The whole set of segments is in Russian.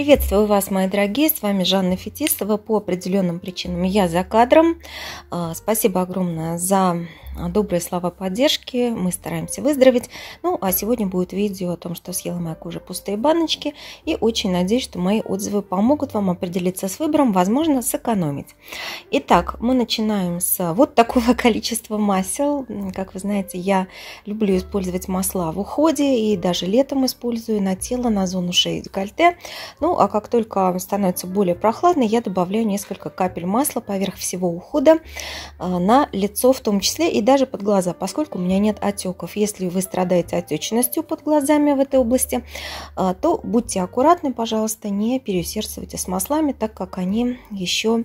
Приветствую вас, мои дорогие, с вами Жанна Фетисова. По определенным причинам я за кадром. А, спасибо огромное за Э, добрые слова поддержки, мы стараемся выздороветь. Ну, а сегодня будет видео о том, что съела моя кожа пустые баночки, и очень надеюсь, что мои отзывы помогут вам определиться с выбором, возможно, сэкономить. Итак, мы начинаем с вот такого количества масел. Как вы знаете, я люблю использовать масла в уходе, и даже летом использую на тело, на зону шеи и декольте. Ну, а как только становится более прохладно, я добавляю несколько капель масла поверх всего ухода э, на лицо в том числе и даже под глаза, поскольку у меня нет отеков. Если вы страдаете отечностью под глазами в этой области, а, то будьте аккуратны, пожалуйста, не переусердствуйте с маслами, так как они еще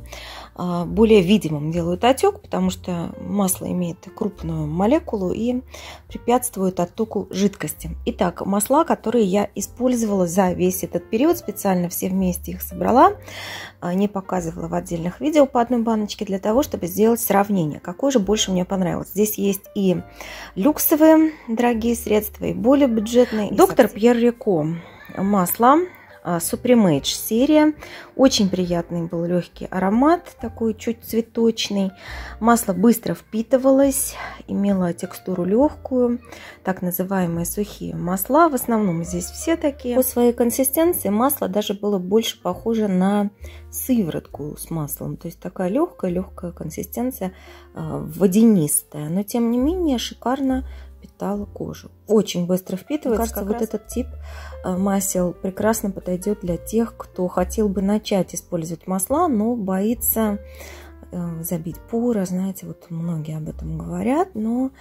а, более видимым делают отек, потому что масло имеет крупную молекулу и препятствует оттоку жидкости. Итак, масла, которые я использовала за весь этот период, специально все вместе их собрала, а, не показывала в отдельных видео по одной баночке для того, чтобы сделать сравнение, какое же больше мне понравилось здесь есть и люксовые дорогие средства, и более бюджетные. Доктор Пьер Реко масло а, Supreme Age серия. Очень приятный был легкий аромат, такой чуть цветочный. Масло быстро впитывалось, имело текстуру легкую, так называемые сухие масла. В основном здесь все такие. По своей консистенции масло даже было больше похоже на сыворотку с маслом. То есть такая легкая-легкая консистенция, а, водянистая. Но тем не менее шикарно стала кожа. Очень быстро впитывается. Кажется, вот раз... этот тип э, масел прекрасно подойдет для тех, кто хотел бы начать использовать масла, но боится Э, забить поры, знаете, вот многие об этом говорят, но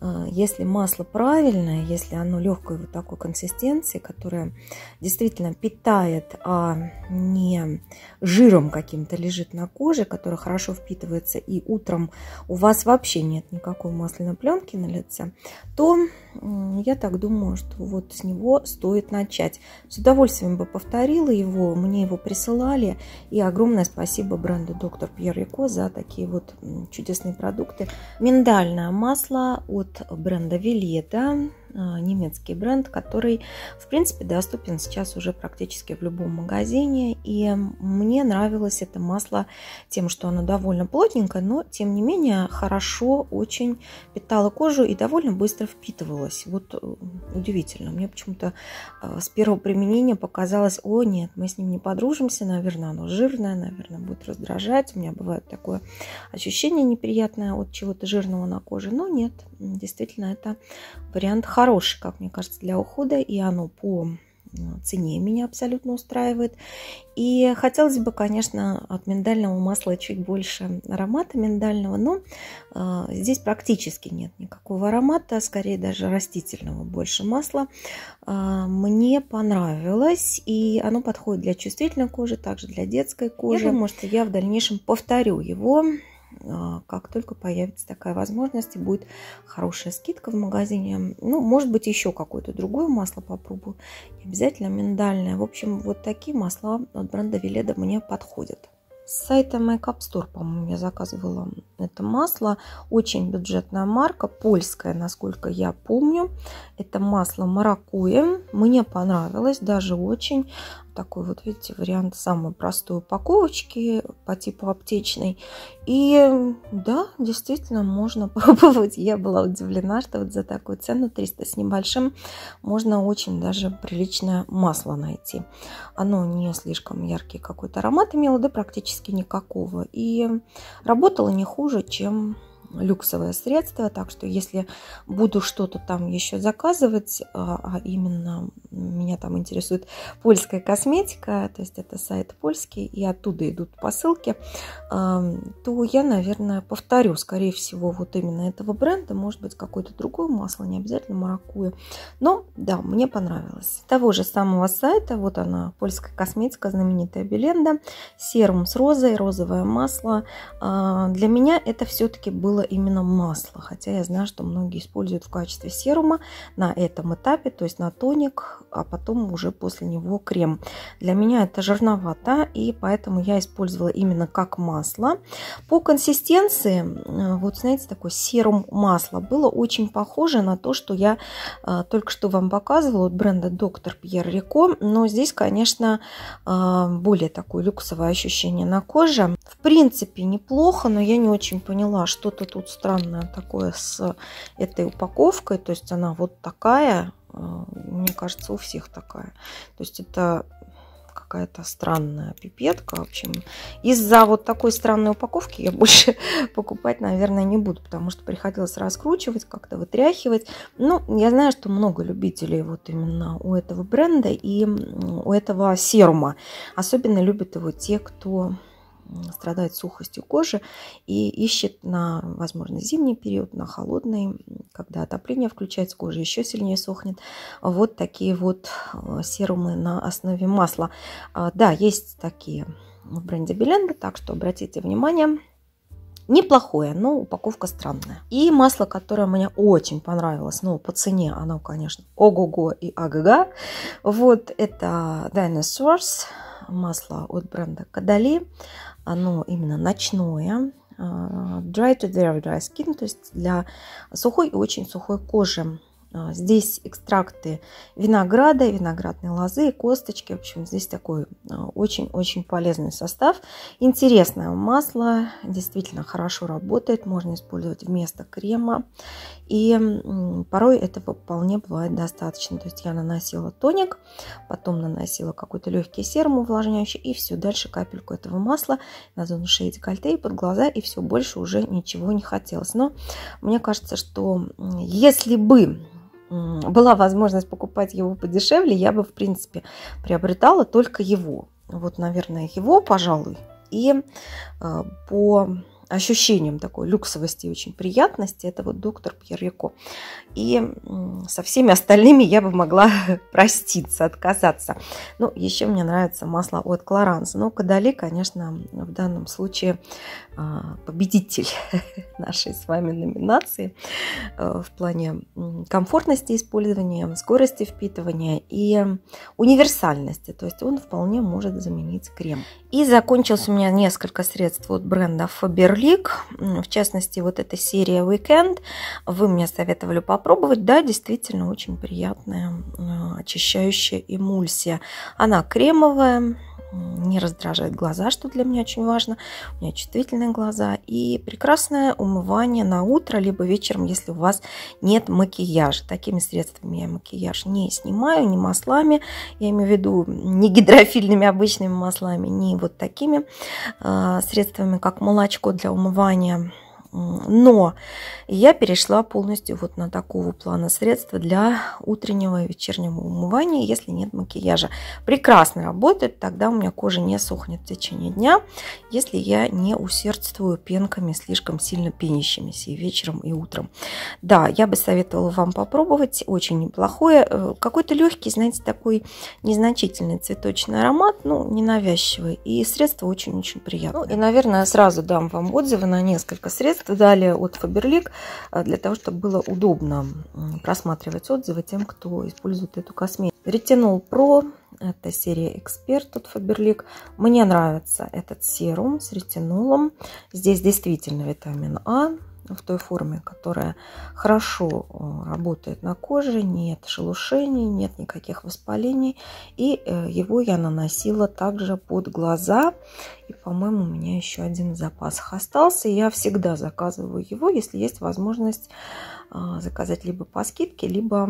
э, если масло правильное, если оно легкой вот такой консистенции, которая действительно питает, а не жиром каким-то лежит на коже, который хорошо впитывается, и утром у вас вообще нет никакой масляной пленки на лице, то я так думаю, что вот с него стоит начать. С удовольствием бы повторила его, мне его присылали. И огромное спасибо бренду доктор Пьер Рико за такие вот чудесные продукты. Миндальное масло от бренда Вилета Э, немецкий бренд, который, в принципе, доступен сейчас уже практически в любом магазине. И мне нравилось это масло тем, что оно довольно плотненькое, но, тем не менее, хорошо очень питало кожу и довольно быстро впитывалось. Вот э, удивительно. Мне почему-то э, с первого применения показалось, о нет, мы с ним не подружимся, наверное, оно жирное, наверное, будет раздражать. У меня бывает такое ощущение неприятное от чего-то жирного на коже. Но нет, действительно, это вариант хороший хороший, как мне кажется, для ухода, и оно по цене меня абсолютно устраивает. И хотелось бы, конечно, от миндального масла чуть больше аромата миндального, но э, здесь практически нет никакого аромата, скорее даже растительного больше масла. Э, мне понравилось, и оно подходит для чувствительной кожи, также для детской кожи. Я думаю, что я в дальнейшем повторю его а, как только появится такая возможность и будет хорошая скидка в магазине. Ну, может быть, еще какое-то другое масло попробую. Не обязательно миндальное. В общем, вот такие масла от бренда Веледа мне подходят. С сайта Makeup Store, по-моему, я заказывала это масло. Очень бюджетная марка, польская, насколько я помню. Это масло маракуйя. Мне понравилось даже очень такой вот, видите, вариант самой простой упаковочки по типу аптечной. И да, действительно, можно пробовать. Я была удивлена, что вот за такую цену, 300 с небольшим, можно очень даже приличное масло найти. Оно не слишком яркий какой-то аромат имело, да практически никакого. И работало не хуже, чем люксовое средство, так что если буду что-то там еще заказывать, а, а именно меня там интересует польская косметика, то есть это сайт польский, и оттуда идут посылки, то я, наверное, повторю, скорее всего, вот именно этого бренда, может быть, какое-то другое масло, не обязательно маракуя, но да, мне понравилось. Того же самого сайта, вот она, польская косметика, знаменитая Беленда, серум с розой, розовое масло. А, для меня это все-таки было именно масло, хотя я знаю, что многие используют в качестве серума на этом этапе, то есть на тоник, а потом уже после него крем. Для меня это жирновато, и поэтому я использовала именно как масло. По консистенции, э, вот знаете, такой серум масла было очень похоже на то, что я э, только что вам показывала от бренда Доктор Пьер Рико, но здесь, конечно, э, более такое люксовое ощущение на коже. В принципе, неплохо, но я не очень поняла, что тут тут странное такое с этой упаковкой. То есть она вот такая. Э, мне кажется, у всех такая. То есть это какая-то странная пипетка. В общем, из-за вот такой странной упаковки я больше покупать, наверное, не буду, потому что приходилось раскручивать, как-то вытряхивать. Ну, я знаю, что много любителей вот именно у этого бренда и у этого серума. Особенно любят его те, кто страдает сухостью кожи и ищет на, возможно, зимний период, на холодный, когда отопление включается, кожа еще сильнее сохнет. Вот такие вот э, серумы на основе масла. А, да, есть такие в бренде Беленда, так что обратите внимание. Неплохое, но упаковка странная. И масло, которое мне очень понравилось, но ну, по цене оно, конечно, ого-го и агага. Вот это Dinosaurs масло от бренда Кадали. Оно именно ночное. А, dry to Very Dry Skin, то есть для сухой и очень сухой кожи. А, здесь экстракты винограда, виноградной лозы, косточки. В общем, здесь такой а, очень-очень полезный состав. Интересное масло, действительно хорошо работает. Можно использовать вместо крема. И порой этого вполне бывает достаточно. То есть я наносила тоник, потом наносила какой-то легкий серум увлажняющий. И все, дальше капельку этого масла на зону шеи, декольте и под глаза. И все, больше уже ничего не хотелось. Но мне кажется, что если бы была возможность покупать его подешевле, я бы, в принципе, приобретала только его. Вот, наверное, его, пожалуй. И э, по ощущением такой люксовости и очень приятности. Это вот доктор Пьер Яко. И со всеми остальными я бы могла проститься, отказаться. Ну, еще мне нравится масло от Клоранс. Но Кадали, конечно, в данном случае а, победитель нашей с вами номинации э, в плане комфортности использования, скорости впитывания и универсальности. То есть он вполне может заменить крем. И закончился у меня несколько средств от бренда Фабер. Берлик, в частности, вот эта серия Weekend, вы мне советовали попробовать. Да, действительно, очень приятная э, очищающая эмульсия. Она кремовая, не раздражает глаза, что для меня очень важно. У меня чувствительные глаза. И прекрасное умывание на утро, либо вечером, если у вас нет макияжа. Такими средствами я макияж не снимаю, ни маслами. Я имею в виду не гидрофильными обычными маслами, не вот такими а, средствами, как молочко для умывания но я перешла полностью вот на такого плана средства для утреннего и вечернего умывания, если нет макияжа. Прекрасно работает, тогда у меня кожа не сохнет в течение дня, если я не усердствую пенками слишком сильно пенящимися и вечером, и утром. Да, я бы советовала вам попробовать, очень неплохое. Э, какой-то легкий, знаете, такой незначительный цветочный аромат, ну, ненавязчивый. И средство очень-очень ну, приятное. Ну, и, наверное, сразу дам вам отзывы на несколько средств, далее от Faberlic, э, для того, чтобы было удобно просматривать отзывы тем, кто использует эту косметику. Retinol Pro – это серия Эксперт от Faberlic. Мне нравится этот серум с ретинолом. Здесь действительно витамин А, в той форме, которая хорошо э, работает на коже, нет шелушений, нет никаких воспалений. И э, его я наносила также под глаза. И, по-моему, у меня еще один запас запасах остался. Я всегда заказываю его, если есть возможность э, заказать либо по скидке, либо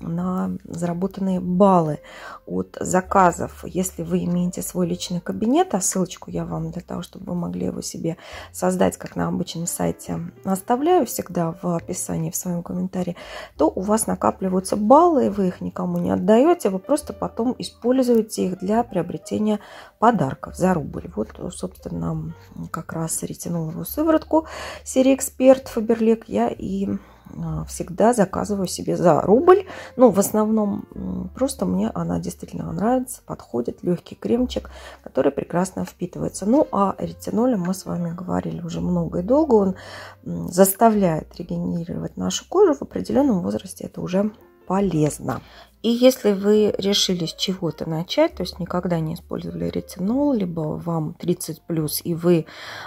на заработанные баллы от заказов. Если вы имеете свой личный кабинет, а ссылочку я вам для того, чтобы вы могли его себе создать, как на обычном сайте, оставляю всегда в описании, в своем комментарии, то у вас накапливаются баллы, вы их никому не отдаете, вы просто потом используете их для приобретения подарков за рубль. Вот, собственно, как раз ретинуловую сыворотку серии «Эксперт» Фаберлик я и а, всегда заказываю себе за рубль. Ну, в основном просто мне она действительно нравится, подходит, легкий кремчик, который прекрасно впитывается. Ну, а ретиноле мы с вами говорили уже много и долго. Он заставляет регенерировать нашу кожу. В определенном возрасте это уже полезно. И если вы решили с чего-то начать, то есть никогда не использовали ретинол, либо вам 30 и вы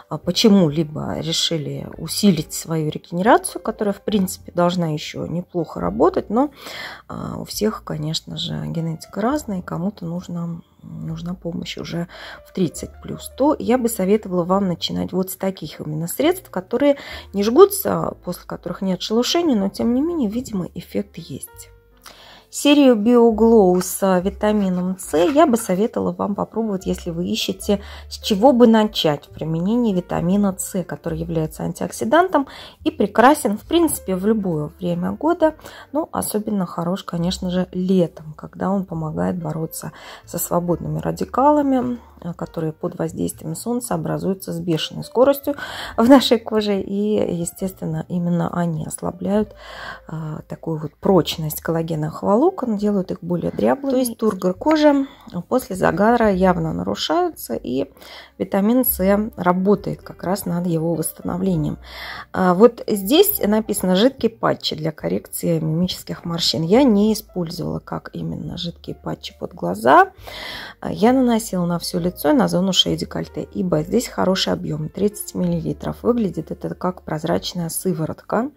а, почему-либо решили усилить свою регенерацию, которая, в принципе, должна еще неплохо работать, но а, у всех, конечно же, генетика разная, и кому-то нужно нужна помощь уже в 30 плюс, то я бы советовала вам начинать вот с таких именно средств, которые не жгутся, после которых нет шелушения, но тем не менее, видимо, эффект есть. Серию BioGlow с витамином С я бы советовала вам попробовать, если вы ищете, с чего бы начать в применении витамина С, который является антиоксидантом и прекрасен, в принципе, в любое время года, Ну, особенно хорош, конечно же, летом, когда он помогает бороться со свободными радикалами, э, которые под воздействием солнца образуются с бешеной скоростью в нашей коже. И, естественно, именно они ослабляют э, такую вот прочность коллагена хвала волокон, делают их более дряблыми. То есть тургор кожи а после загара явно нарушается, и витамин С работает как раз над его восстановлением. А вот здесь написано жидкие патчи для коррекции мимических морщин. Я не использовала как именно жидкие патчи под глаза. А я наносила на все лицо и на зону шеи декольте, ибо здесь хороший объем 30 мл. Выглядит это как прозрачная сыворотка,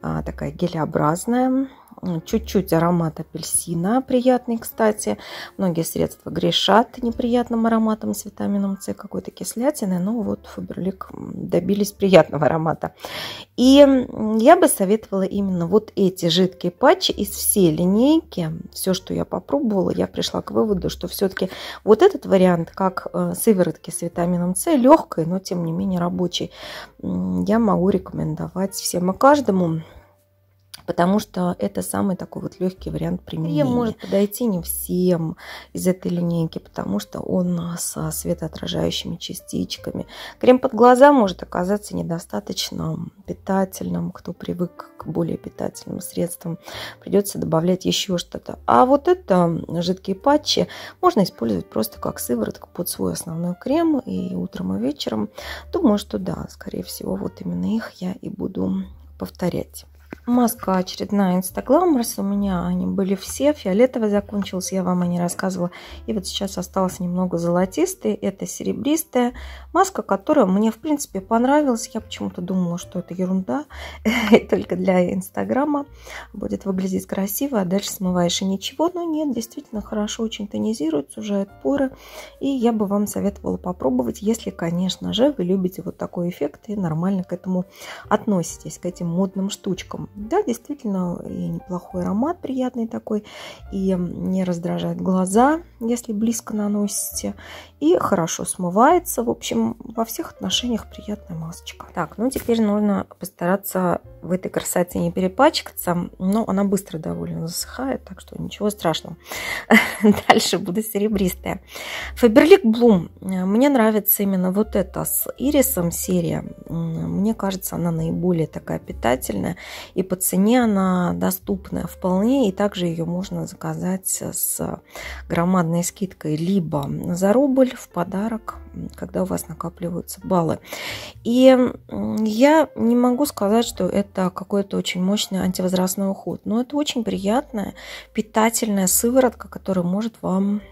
такая гелеобразная Э, чуть-чуть аромат апельсина, приятный, кстати. Многие средства грешат неприятным ароматом с витамином С, какой-то кислятиной, но вот Фаберлик добились приятного аромата. И я бы советовала именно вот эти жидкие патчи из всей линейки. Все, что я попробовала, я пришла к выводу, что все-таки вот этот вариант, как э, сыворотки с витамином С, легкой, но тем не менее рабочий, я могу рекомендовать всем и каждому потому что это самый такой вот легкий вариант применения. Крем может подойти не всем из этой линейки, потому что он со светоотражающими частичками. Крем под глаза может оказаться недостаточно питательным, кто привык к более питательным средствам, придется добавлять еще что-то. А вот это жидкие патчи можно использовать просто как сыворотка под свой основной крем и утром и вечером. Думаю, что да, скорее всего, вот именно их я и буду повторять. Маска очередная Инстагламерс. У меня они были все. Фиолетовый закончился, я вам о ней рассказывала. И вот сейчас осталось немного золотистый. Это серебристая маска, которая мне, в принципе, понравилась. Я почему-то думала, что это ерунда. Только для Инстаграма будет выглядеть красиво, а дальше смываешь и ничего. Но ну нет, действительно хорошо очень тонизирует, сужает поры. И я бы вам советовала попробовать, если, конечно же, вы любите вот такой эффект и нормально к этому относитесь, к этим модным штучкам. Да, действительно, и неплохой аромат, приятный такой, и не раздражает глаза, если близко наносите, и хорошо смывается. В общем, во всех отношениях приятная масочка. Так, ну теперь нужно постараться в этой красоте не перепачкаться, но ну, она быстро довольно засыхает, так что ничего страшного. Дальше буду серебристая. Фаберлик Блум. Мне нравится именно вот эта с ирисом серия. Мне кажется, она наиболее такая питательная и по цене она доступная вполне, и также ее можно заказать с громадной скидкой либо за рубль в подарок, когда у вас накапливаются баллы. И я не могу сказать, что это какой-то очень мощный антивозрастной уход, но это очень приятная питательная сыворотка, которая может вам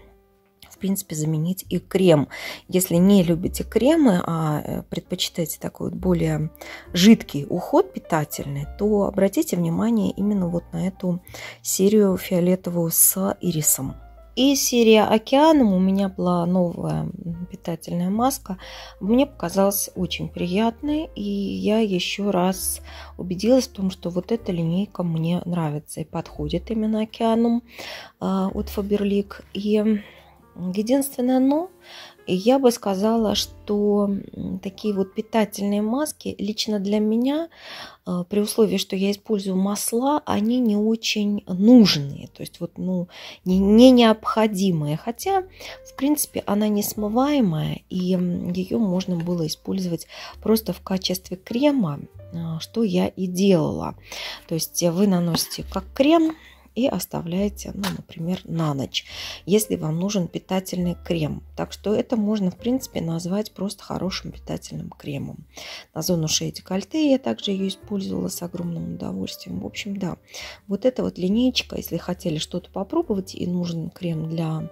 в принципе, заменить и крем. Если не любите кремы, а э, предпочитаете такой вот более жидкий уход питательный, то обратите внимание именно вот на эту серию фиолетовую с ирисом. И серия «Океаном» у меня была новая питательная маска. Мне показалась очень приятной, и я еще раз убедилась в том, что вот эта линейка мне нравится и подходит именно «Океаном» а, от Faberlic. И Единственное «но» я бы сказала, что такие вот питательные маски лично для меня, э, при условии, что я использую масла, они не очень нужные, то есть вот, ну, не, не необходимые. Хотя, в принципе, она не смываемая, и ее можно было использовать просто в качестве крема, э, что я и делала. То есть вы наносите как крем, и оставляете, ну, например, на ночь, если вам нужен питательный крем. Так что это можно, в принципе, назвать просто хорошим питательным кремом. На зону шеи декольте я также ее использовала с огромным удовольствием. В общем, да, вот эта вот линейка, если хотели что-то попробовать и нужен крем для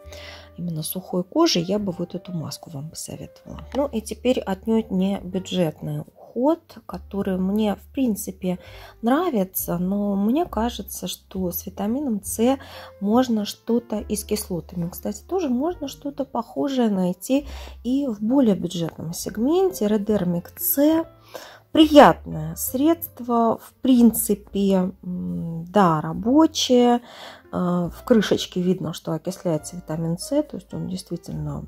именно сухой кожи, я бы вот эту маску вам посоветовала. Ну и теперь отнюдь не бюджетный подход, который мне, в принципе, нравится, но мне кажется, что с витамином С можно что-то и с кислотами, кстати, тоже можно что-то похожее найти и в более бюджетном сегменте. Редермик С приятное средство, в принципе, да, рабочее. А, в крышечке видно, что окисляется витамин С, то есть он действительно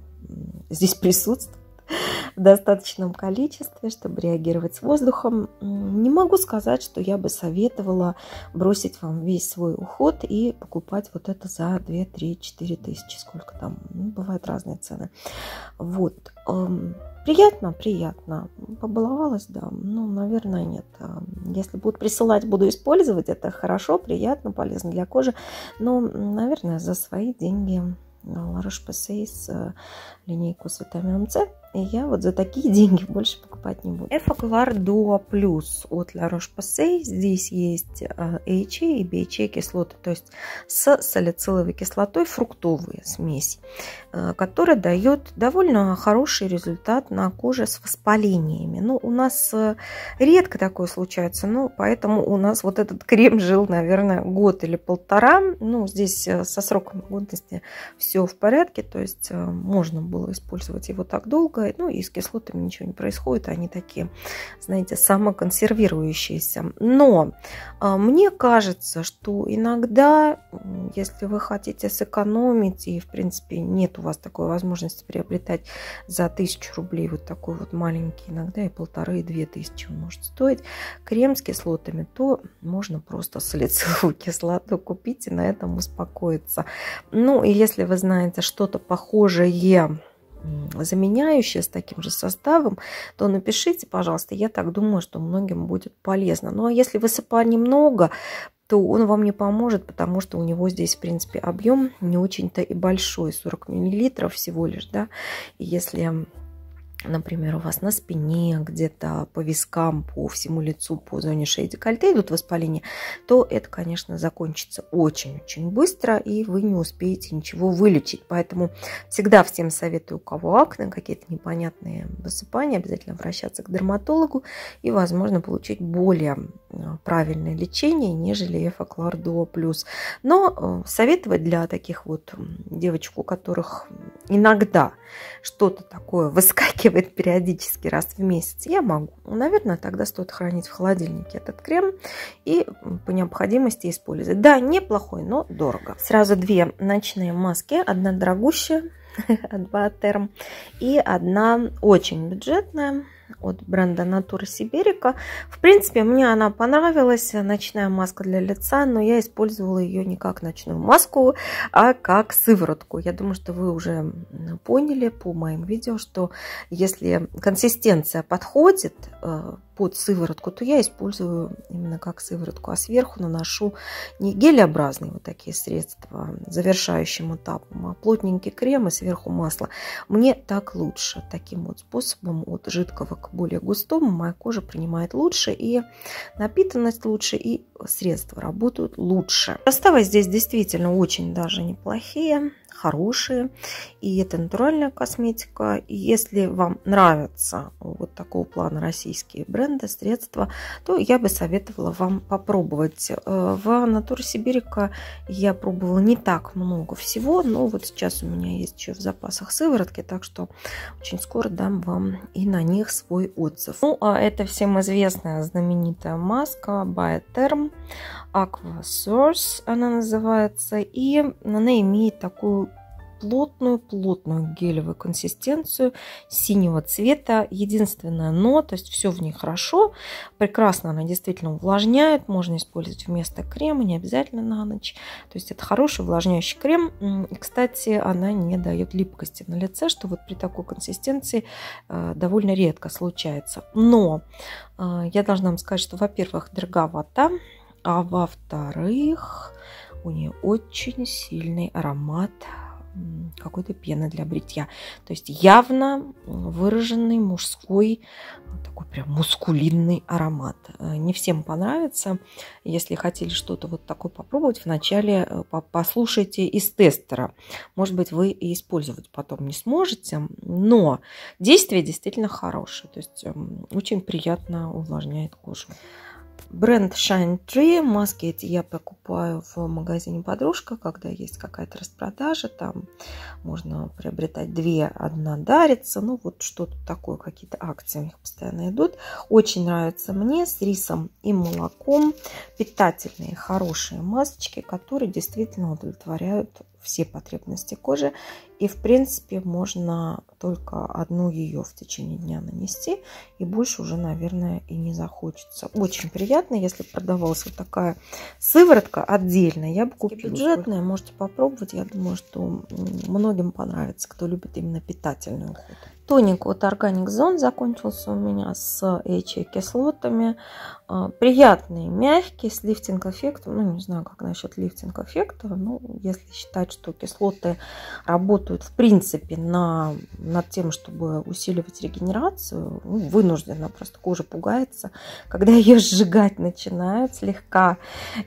здесь присутствует. в достаточном количестве, чтобы реагировать с воздухом. Не могу сказать, что я бы советовала бросить вам весь свой уход и покупать вот это за 2, 3, 4 тысячи, сколько там. Ну, бывают разные цены. Вот. Эм, приятно, приятно. Побаловалась, да. Ну, наверное, нет. Эм, если будут присылать, буду использовать. Это хорошо, приятно, полезно для кожи. Но, наверное, за свои деньги э, La roche э, линейку с витамином С и я вот за такие деньги больше покупать не буду. Эфокулар Дуо Плюс от La Roche-Posay. Здесь есть AHA а, и BHA кислоты, то есть с салициловой кислотой фруктовая смесь, а, которая дает довольно хороший результат на коже с воспалениями. Ну, у нас а, редко такое случается, но поэтому у нас вот этот крем жил, наверное, год или полтора. Ну, здесь со сроком годности все в порядке, то есть можно было использовать его так долго трогает. Ну и с кислотами ничего не происходит. А они такие, знаете, самоконсервирующиеся. Но а, мне кажется, что иногда, если вы хотите сэкономить, и в принципе нет у вас такой возможности приобретать за тысячу рублей вот такой вот маленький, иногда и полторы, две тысячи он может стоить, крем с кислотами, то можно просто салициловую кислоту купить и на этом успокоиться. Ну и если вы знаете что-то похожее заменяющее с таким же составом, то напишите, пожалуйста. Я так думаю, что многим будет полезно. Ну а если высыпа немного, то он вам не поможет, потому что у него здесь, в принципе, объем не очень-то и большой, 40 мл всего лишь, да. И если например, у вас на спине, где-то по вискам, по всему лицу, по зоне шеи декольте идут воспаления, то это, конечно, закончится очень-очень быстро, и вы не успеете ничего вылечить. Поэтому всегда всем советую, у кого акне, какие-то непонятные высыпания, обязательно обращаться к дерматологу и, возможно, получить более э, правильное лечение, нежели эфоклордо плюс. Но э, советовать для таких вот девочек, у которых иногда что-то такое выскакивает периодически раз в месяц, я могу. Ну, наверное, тогда стоит хранить в холодильнике этот крем и по необходимости использовать. Да, неплохой, но дорого. Сразу две ночные маски, одна дорогущая, от Баатерм, и одна очень бюджетная, от бренда Natura Siberica. В принципе, мне она понравилась, ночная маска для лица, но я использовала ее не как ночную маску, а как сыворотку. Я думаю, что вы уже поняли по моим видео, что если консистенция подходит, э, под сыворотку, то я использую именно как сыворотку. А сверху наношу не гелеобразные вот такие средства завершающим этапом, а плотненький крем и сверху масло. Мне так лучше. Таким вот способом от жидкого к более густому моя кожа принимает лучше и напитанность лучше, и средства работают лучше. Составы здесь действительно очень даже неплохие хорошие. И это натуральная косметика. И если вам нравятся вот такого плана российские бренды, средства, то я бы советовала вам попробовать. Э, в Натуре Сибирика я пробовала не так много всего, но вот сейчас у меня есть еще в запасах сыворотки, так что очень скоро дам вам и на них свой отзыв. Ну, а это всем известная знаменитая маска Bioterm Aqua Source она называется, и она имеет такую плотную-плотную гелевую консистенцию синего цвета. Единственное но, то есть все в ней хорошо, прекрасно она действительно увлажняет, можно использовать вместо крема, не обязательно на ночь. То есть это хороший увлажняющий крем. И, кстати, она не дает липкости на лице, что вот при такой консистенции э, довольно редко случается. Но э, я должна вам сказать, что, во-первых, дороговато, а во-вторых, у нее очень сильный аромат какой-то пены для бритья. То есть явно выраженный мужской, такой прям мускулинный аромат. Э, не всем понравится. Если хотели что-то вот такое попробовать, вначале э, послушайте из тестера. Может быть, вы и использовать потом не сможете, но действие действительно хорошее. То есть эм, очень приятно увлажняет кожу. Бренд Shine Tree. Маски эти я покупаю в магазине «Подружка», когда есть какая-то распродажа. Там можно приобретать две, одна дарится. Ну, вот что-то такое, какие-то акции у них постоянно идут. Очень нравятся мне с рисом и молоком. Питательные, хорошие масочки, которые действительно удовлетворяют все потребности кожи. И, в принципе, можно только одну ее в течение дня нанести, и больше уже, наверное, и не захочется. Очень приятно, если продавалась вот такая сыворотка отдельно, я бы купила. Бюджетная, можете попробовать, я думаю, что многим понравится, кто любит именно питательную уход Тоник от Organic Zone закончился у меня с HA кислотами. А, приятный, мягкий, с лифтинг-эффектом. Ну, не знаю, как насчет лифтинг-эффекта. Ну, если считать, что кислоты работают, в принципе, на, над тем, чтобы усиливать регенерацию, ну, вынуждена, просто кожа пугается, когда ее сжигать начинают слегка,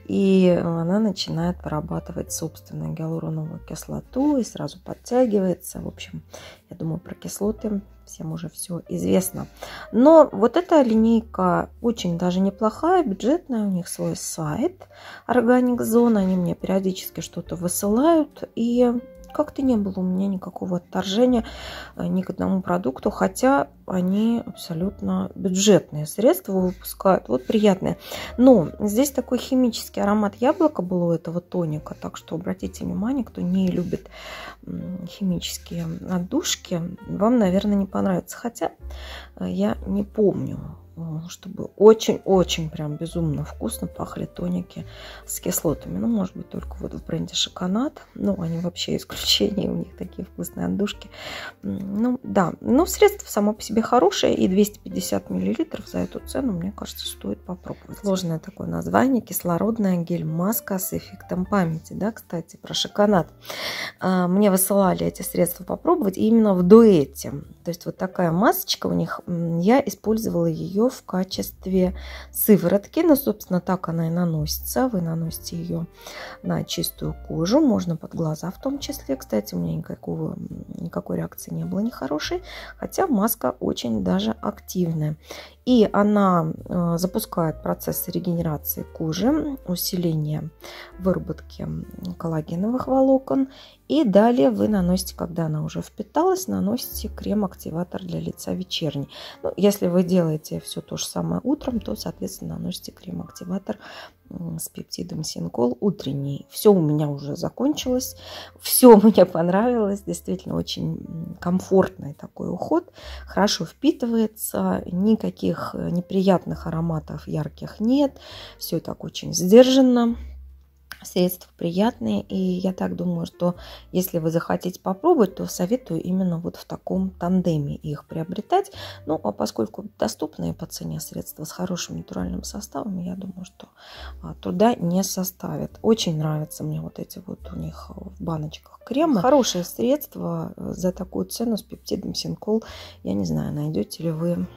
и она начинает вырабатывать собственную гиалуроновую кислоту и сразу подтягивается. В общем, я думаю, про кислоты этим всем уже все известно. Но вот эта линейка очень даже неплохая, бюджетная, у них свой сайт Organic Zone, они мне периодически что-то высылают, и как-то не было у меня никакого отторжения э, ни к одному продукту, хотя они абсолютно бюджетные средства выпускают. Вот приятные. Но здесь такой химический аромат яблока был у этого тоника, так что обратите внимание, кто не любит химические отдушки, вам, наверное, не понравится. Хотя э, я не помню, ну, чтобы очень-очень прям безумно вкусно пахли тоники с кислотами. Ну, может быть, только вот в бренде Шоконат. Ну, они вообще исключение, у них такие вкусные отдушки. Ну, да. Но ну, средство само по себе хорошее, и 250 миллилитров за эту цену, мне кажется, стоит попробовать. Сложное такое название. Кислородная гель-маска с эффектом памяти. Да, кстати, про Шоконат. А, мне высылали эти средства попробовать, и именно в дуэте. То есть вот такая масочка у них, я использовала ее ее в качестве сыворотки. Ну, собственно, так она и наносится. Вы наносите ее на чистую кожу, можно под глаза в том числе. Кстати, у меня никакого, никакой реакции не было нехорошей, хотя маска очень даже активная. И она э, запускает процесс регенерации кожи, усиление выработки коллагеновых волокон. И далее вы наносите, когда она уже впиталась, наносите крем-активатор для лица вечерний. Ну, если вы делаете все то же самое утром, то, соответственно, наносите крем-активатор с пептидом Синкол утренний. Все у меня уже закончилось, все мне понравилось, действительно очень комфортный такой уход, хорошо впитывается, никаких э, неприятных ароматов ярких нет, все так очень сдержанно средства приятные, и я так думаю, что если вы захотите попробовать, то советую именно вот в таком тандеме их приобретать. Ну, а поскольку доступные по цене средства с хорошим натуральным составом, я думаю, что а, труда не составит. Очень нравятся мне вот эти вот у них в баночках крема. Хорошее средство э, за такую цену с пептидом синкол. Я не знаю, найдете ли вы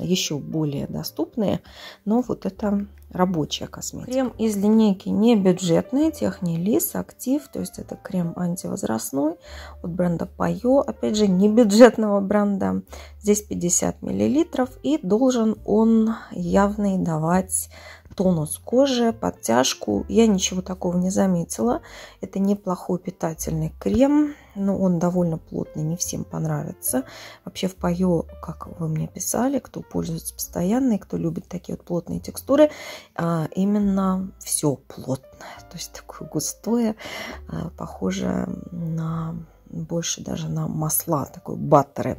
еще более доступные, но вот это рабочая косметика. Крем из линейки не бюджетный, технилис, актив, то есть это крем антивозрастной от бренда Пайо, опять же не бюджетного бренда, здесь 50 мл и должен он явно давать тонус кожи, подтяжку. Я ничего такого не заметила. Это неплохой питательный крем но ну, он довольно плотный, не всем понравится. Вообще в паю, как вы мне писали, кто пользуется постоянно кто любит такие вот плотные текстуры, а, именно все плотное, то есть такое густое, а, похоже на больше даже на масла, такой баттеры.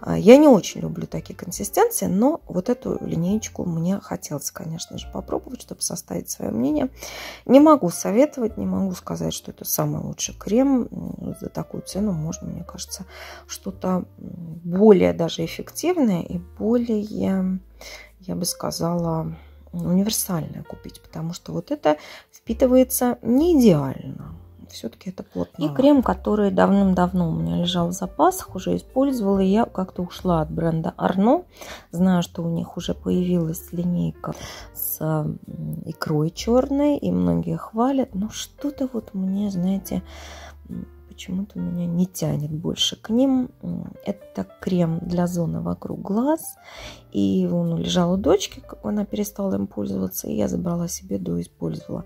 А, я не очень люблю такие консистенции, но вот эту линеечку мне хотелось, конечно же, попробовать, чтобы составить свое мнение. Не могу советовать, не могу сказать, что это самый лучший крем. За такую цену можно, мне кажется, что-то более даже эффективное и более, я бы сказала, универсальное купить, потому что вот это впитывается не идеально все-таки это плотно. И крем, который давным-давно у меня лежал в запасах, уже использовала. Я как-то ушла от бренда Арно. Знаю, что у них уже появилась линейка с икрой черной, и многие хвалят. Но что-то вот мне, знаете, почему-то меня не тянет больше к ним. Это крем для зоны вокруг глаз. И он лежал у дочки, она перестала им пользоваться, и я забрала себе, доиспользовала.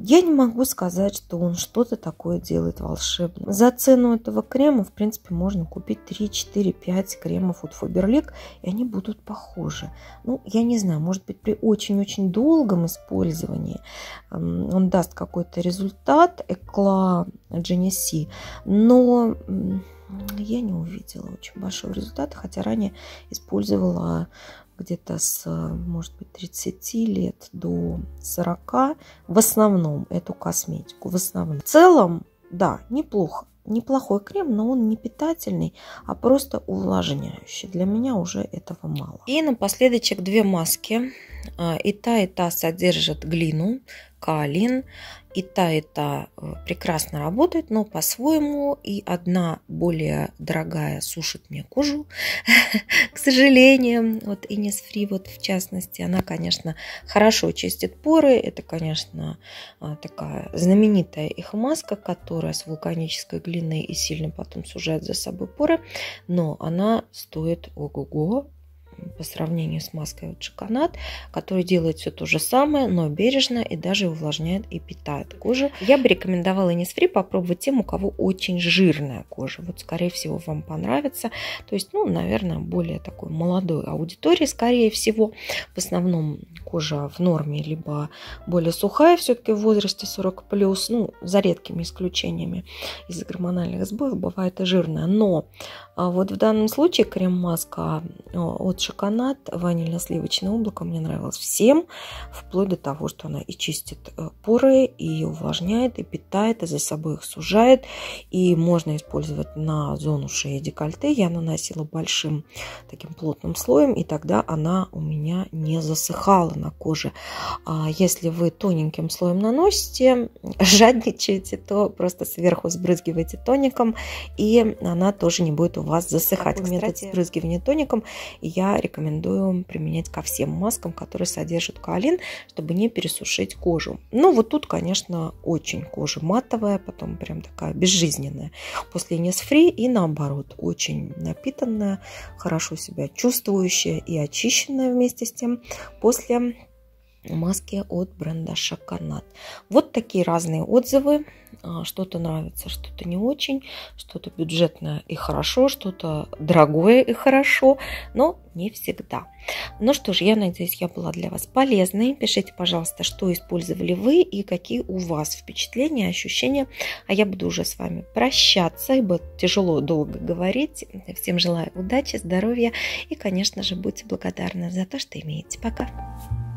Я не могу сказать, что он что-то такое делает волшебно. За цену этого крема, в принципе, можно купить 3, 4, 5 кремов от Фаберлик, и они будут похожи. Ну, я не знаю, может быть, при очень-очень долгом использовании он даст какой-то результат, экла Genesee, но я не увидела очень большого результата, хотя ранее использовала где-то с, э, может быть, 30 лет до 40, в основном эту косметику, в основном. В целом, да, неплохо. Неплохой крем, но он не питательный, а просто увлажняющий. Для меня уже этого мало. И напоследок две маски. Э, и та, и та содержат глину, калин и та, и та э, прекрасно работает, но по-своему, и одна более дорогая сушит мне кожу, к сожалению. Вот Innisfree, вот в частности, она, конечно, хорошо чистит поры. Это, конечно, а, такая знаменитая их маска, которая с вулканической глиной и сильно потом сужает за собой поры, но она стоит ого-го по сравнению с маской от шоконад, который делает все то же самое, но бережно и даже увлажняет и питает кожу. Я бы рекомендовала Innisfree попробовать тем, у кого очень жирная кожа. Вот, скорее всего, вам понравится. То есть, ну, наверное, более такой молодой аудитории, скорее всего. В основном кожа в норме, либо более сухая все-таки в возрасте 40+, плюс, ну, за редкими исключениями из-за гормональных сбоев бывает и жирная. Но а вот в данном случае крем-маска а, от шоколад шоконад ванильно-сливочное облако мне нравилось всем, вплоть до того, что она и чистит э, поры, и увлажняет, и питает, и за собой их сужает, и можно использовать на зону шеи декольте. Я наносила большим таким плотным слоем, и тогда она у меня не засыхала на коже. А если вы тоненьким слоем наносите, жадничаете, то просто сверху сбрызгиваете тоником, и она тоже не будет у вас засыхать. Кстати, метод сбрызгивания тоником я рекомендую применять ко всем маскам, которые содержат коалин, чтобы не пересушить кожу. Ну, вот тут, конечно, очень кожа матовая, потом прям такая безжизненная. После Innisfree и наоборот, очень напитанная, хорошо себя чувствующая и очищенная вместе с тем. После маски от бренда Шоконат. Вот такие разные отзывы. А, что-то нравится, что-то не очень, что-то бюджетное и хорошо, что-то дорогое и хорошо, но не всегда. Ну что ж, я надеюсь, я была для вас полезной. Пишите, пожалуйста, что использовали вы и какие у вас впечатления, ощущения. А я буду уже с вами прощаться, ибо тяжело долго говорить. Всем желаю удачи, здоровья и, конечно же, будьте благодарны за то, что имеете. Пока!